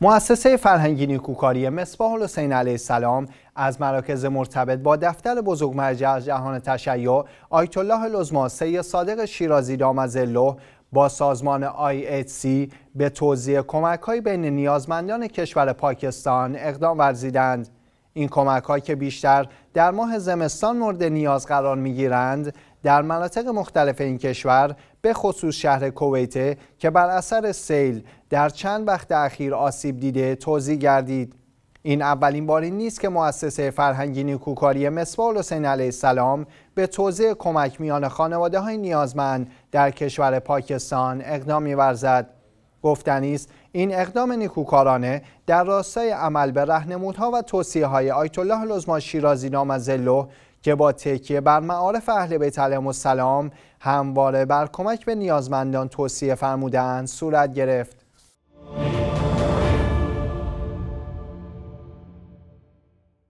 مؤسسه فرهنگی نیکوکاری مصباح الحسین علیه السلام از مراکز مرتبط با دفتر بزرگ مرجع جهان تشیع آیت الله لزما صادق شیرازی دامزله با سازمان سی به کمک کمک‌های بین نیازمندان کشور پاکستان اقدام ورزیدند. این کمک های که بیشتر در ماه زمستان مورد نیاز قرار می گیرند در مناطق مختلف این کشور به خصوص شهر کویته که بر اثر سیل در چند وقت اخیر آسیب دیده توضیح گردید این اولین باری نیست که مؤسسه فرهنگی نیکوکاری مصباح حسین علیه السلام به توضیح کمک میان خانواده های نیازمند در کشور پاکستان اقدام ورزد. گفتنی این اقدام نیکوکارانه در راستای عمل به رهنمودها و توصیه های آیت الله لزما شیرازی از که با تکیه بر معارف اهل بیت علیهم السلام همواره بر کمک به نیازمندان توصیه فرمودند صورت گرفت